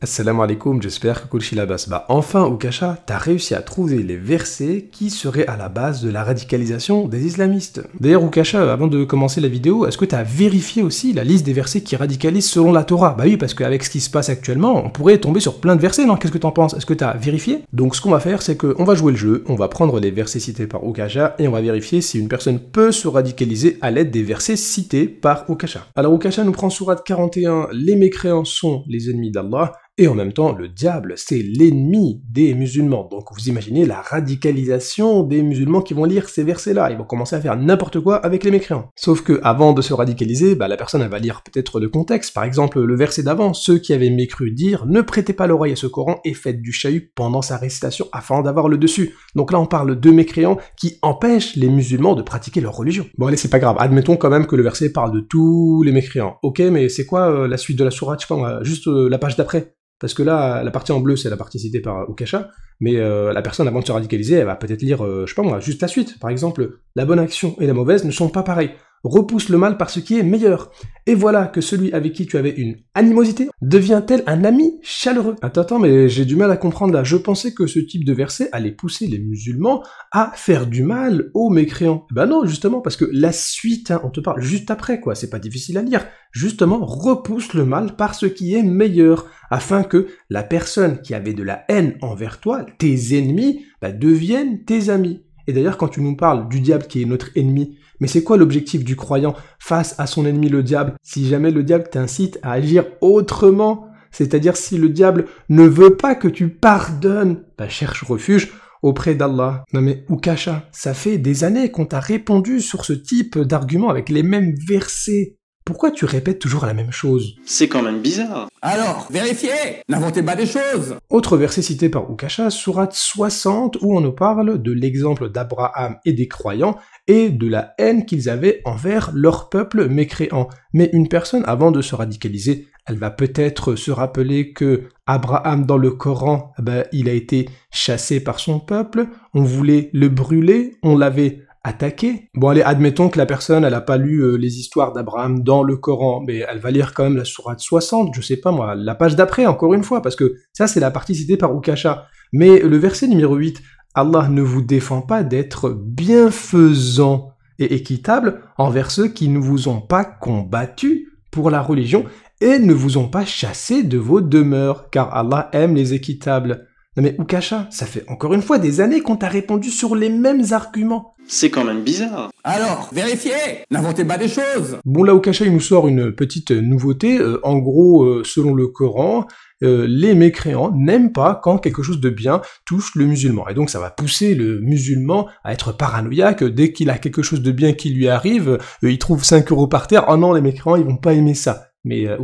Assalamu alaikum, j'espère que Kulshila Bah Enfin, Ukasha, t'as réussi à trouver les versets qui seraient à la base de la radicalisation des islamistes. D'ailleurs, Ukasha, avant de commencer la vidéo, est-ce que t'as vérifié aussi la liste des versets qui radicalisent selon la Torah Bah oui, parce qu'avec ce qui se passe actuellement, on pourrait tomber sur plein de versets, non Qu'est-ce que t'en penses Est-ce que t'as vérifié Donc, ce qu'on va faire, c'est qu'on va jouer le jeu, on va prendre les versets cités par Ukasha et on va vérifier si une personne peut se radicaliser à l'aide des versets cités par Oukasha. Alors, Ukasha nous prend surat 41, les mécréants sont les ennemis d'Allah. Et en même temps, le diable, c'est l'ennemi des musulmans. Donc vous imaginez la radicalisation des musulmans qui vont lire ces versets-là. Ils vont commencer à faire n'importe quoi avec les mécréants. Sauf que avant de se radicaliser, bah, la personne va lire peut-être le contexte. Par exemple, le verset d'avant, ceux qui avaient mécru dire ne prêtez pas l'oreille à ce Coran et faites du chahut pendant sa récitation afin d'avoir le dessus. Donc là, on parle de mécréants qui empêchent les musulmans de pratiquer leur religion. Bon allez, c'est pas grave. Admettons quand même que le verset parle de tous les mécréants. Ok, mais c'est quoi euh, la suite de la sourate Je juste euh, la page d'après. Parce que là, la partie en bleu, c'est la partie citée par Okasha, mais euh, la personne, avant de se radicaliser, elle va peut-être lire, euh, je sais pas moi, juste la suite. Par exemple, la bonne action et la mauvaise ne sont pas pareilles repousse le mal par ce qui est meilleur. Et voilà que celui avec qui tu avais une animosité devient elle un ami chaleureux. Attends, attends, mais j'ai du mal à comprendre là. Je pensais que ce type de verset allait pousser les musulmans à faire du mal aux mécréants. Eh ben non, justement, parce que la suite, hein, on te parle juste après, quoi, c'est pas difficile à lire. Justement, repousse le mal par ce qui est meilleur, afin que la personne qui avait de la haine envers toi, tes ennemis, bah, deviennent tes amis. Et d'ailleurs, quand tu nous parles du diable qui est notre ennemi, mais c'est quoi l'objectif du croyant face à son ennemi le diable Si jamais le diable t'incite à agir autrement, c'est-à-dire si le diable ne veut pas que tu pardonnes, bah cherche refuge auprès d'Allah. Non mais Ukasha, ça fait des années qu'on t'a répondu sur ce type d'argument avec les mêmes versets. Pourquoi tu répètes toujours la même chose C'est quand même bizarre. Alors, vérifiez N'inventez pas des choses Autre verset cité par Ukasha, surat 60, où on nous parle de l'exemple d'Abraham et des croyants, et de la haine qu'ils avaient envers leur peuple mécréant. Mais une personne, avant de se radicaliser, elle va peut-être se rappeler que Abraham dans le Coran, eh ben, il a été chassé par son peuple, on voulait le brûler, on l'avait attaquer. Bon allez, admettons que la personne, elle n'a pas lu euh, les histoires d'Abraham dans le Coran, mais elle va lire quand même la sourate 60, je sais pas moi, la page d'après encore une fois, parce que ça c'est la partie citée par Ukasha. Mais le verset numéro 8, Allah ne vous défend pas d'être bienfaisant et équitable envers ceux qui ne vous ont pas combattu pour la religion et ne vous ont pas chassé de vos demeures, car Allah aime les équitables. Non mais Oukasha, ça fait encore une fois des années qu'on t'a répondu sur les mêmes arguments. C'est quand même bizarre. Alors, vérifiez N'inventez pas des choses Bon là, Oukasha, il nous sort une petite euh, nouveauté. Euh, en gros, euh, selon le Coran, les mécréants n'aiment pas quand quelque chose de bien touche le musulman. Et donc ça va pousser le musulman à être paranoïaque. Dès qu'il a quelque chose de bien qui lui arrive, il trouve 5 euros par terre. Oh non, les mécréants, ils vont pas aimer ça mais euh,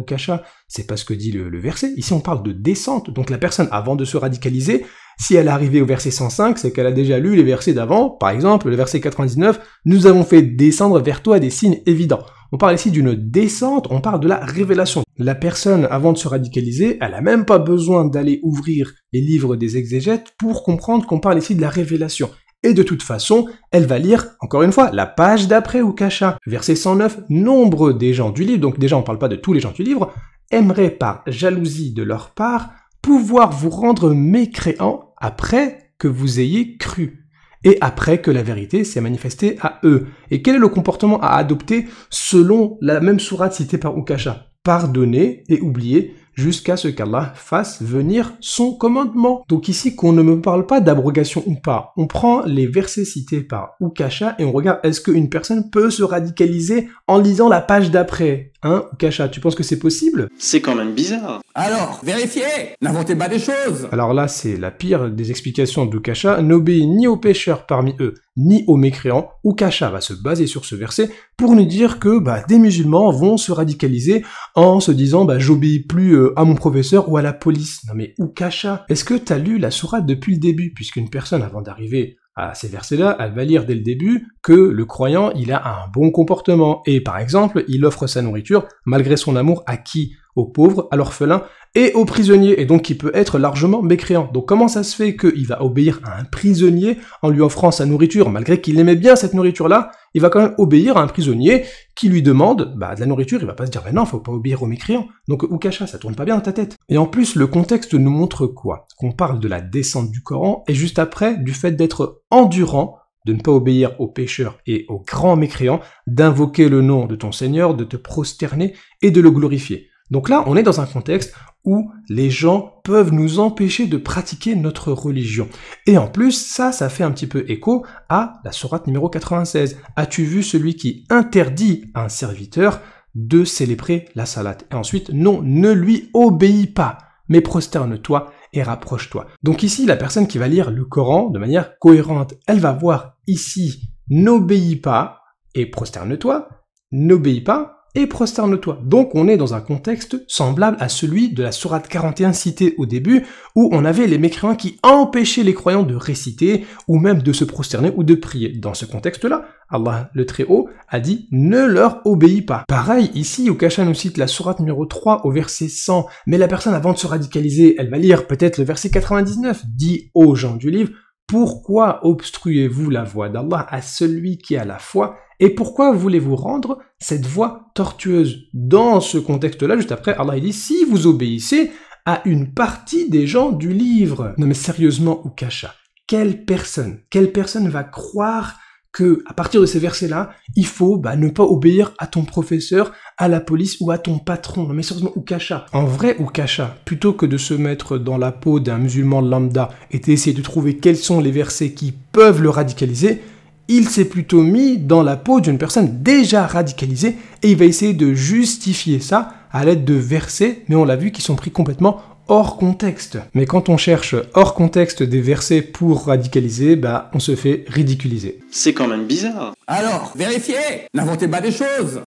c'est pas ce que dit le, verset. Ici, on parle de descente. Donc la personne, avant de se radicaliser, si elle est arrivée au verset 105, c'est qu'elle a déjà lu les versets d'avant. Par exemple, le verset 99, nous avons fait descendre vers toi des signes évidents. On parle ici d'une descente, on parle de la révélation. La personne, avant de se radicaliser, elle a même pas besoin d'aller ouvrir les livres des exégètes pour comprendre qu'on parle ici de la révélation. Et de toute façon, elle va lire, encore une fois, la page d'après Oukacha. Verset 109, nombre des gens du livre, donc déjà on ne parle pas de tous les gens du livre, aimeraient par jalousie de leur part pouvoir vous rendre mécréants après que vous ayez cru et après que la vérité s'est manifestée à eux. Et quel est le comportement à adopter selon la même sourate citée par Oukacha Pardonner et oublier jusqu'à ce qu'Allah fasse venir son commandement. Donc ici qu'on ne me parle pas d'abrogation ou pas, on prend les versets cités par Ukasha et on regarde est-ce qu'une personne peut se radicaliser en lisant la page d'après Hein tu penses que c'est possible C'est quand même bizarre. Alors, vérifiez N'inventez pas des choses Alors là, c'est la pire des explications d'Ukasha, N'obéis ni aux pêcheurs parmi eux, ni aux mécréants. Kasha va se baser sur ce verset pour nous dire que bah, des musulmans vont se radicaliser en se disant bah, j'obéis plus euh, à mon professeur ou à la police. Non mais Kasha est-ce que t'as lu la sourate depuis le début Puisqu'une personne, avant d'arriver à ces versets-là, elle va lire dès le début que le croyant, il a un bon comportement, et par exemple, il offre sa nourriture, malgré son amour, à qui Aux pauvres, à l'orphelin, et au prisonnier, et donc qui peut être largement mécréant. Donc comment ça se fait qu'il va obéir à un prisonnier en lui offrant sa nourriture, malgré qu'il aimait bien cette nourriture-là, il va quand même obéir à un prisonnier qui lui demande bah, de la nourriture, il va pas se dire bah non, faut pas obéir aux mécréants. Donc Ukasha, ça tourne pas bien dans ta tête. Et en plus, le contexte nous montre quoi Qu'on parle de la descente du Coran, et juste après, du fait d'être endurant, de ne pas obéir aux pécheurs et aux grands mécréants, d'invoquer le nom de ton Seigneur, de te prosterner et de le glorifier. Donc là, on est dans un contexte où les gens peuvent nous empêcher de pratiquer notre religion. Et en plus, ça, ça fait un petit peu écho à la sourate numéro 96. As-tu vu celui qui interdit à un serviteur de célébrer la salate ?» Et ensuite, non, ne lui obéis pas, mais prosterne-toi et rapproche-toi. Donc ici, la personne qui va lire le Coran de manière cohérente, elle va voir ici, n'obéis pas et prosterne-toi, n'obéis pas et prosterne-toi. Donc on est dans un contexte semblable à celui de la sourate 41 citée au début, où on avait les mécréants qui empêchaient les croyants de réciter, ou même de se prosterner ou de prier. Dans ce contexte-là, Allah le Très-Haut a dit « ne leur obéis pas ». Pareil, ici, Okasha nous cite la sourate numéro 3 au verset 100, mais la personne avant de se radicaliser, elle va lire peut-être le verset 99, dit aux gens du livre « Pourquoi obstruez-vous la voie d'Allah à celui qui a la foi ?» Et pourquoi voulez-vous rendre cette voie tortueuse Dans ce contexte-là, juste après, Allah dit, si vous obéissez à une partie des gens du livre. Non mais sérieusement, Oukacha, quelle personne, quelle personne va croire que, à partir de ces versets-là, il faut bah, ne pas obéir à ton professeur, à la police ou à ton patron. Non, mais sérieusement, Oukacha, En vrai, Oukacha, plutôt que de se mettre dans la peau d'un musulman lambda et d'essayer de trouver quels sont les versets qui peuvent le radicaliser, il s'est plutôt mis dans la peau d'une personne déjà radicalisée et il va essayer de justifier ça à l'aide de versets, mais on l'a vu, qu'ils sont pris complètement hors contexte. Mais quand on cherche hors contexte des versets pour radicaliser, bah on se fait ridiculiser. C'est quand même bizarre. Alors, vérifiez N'inventez pas des choses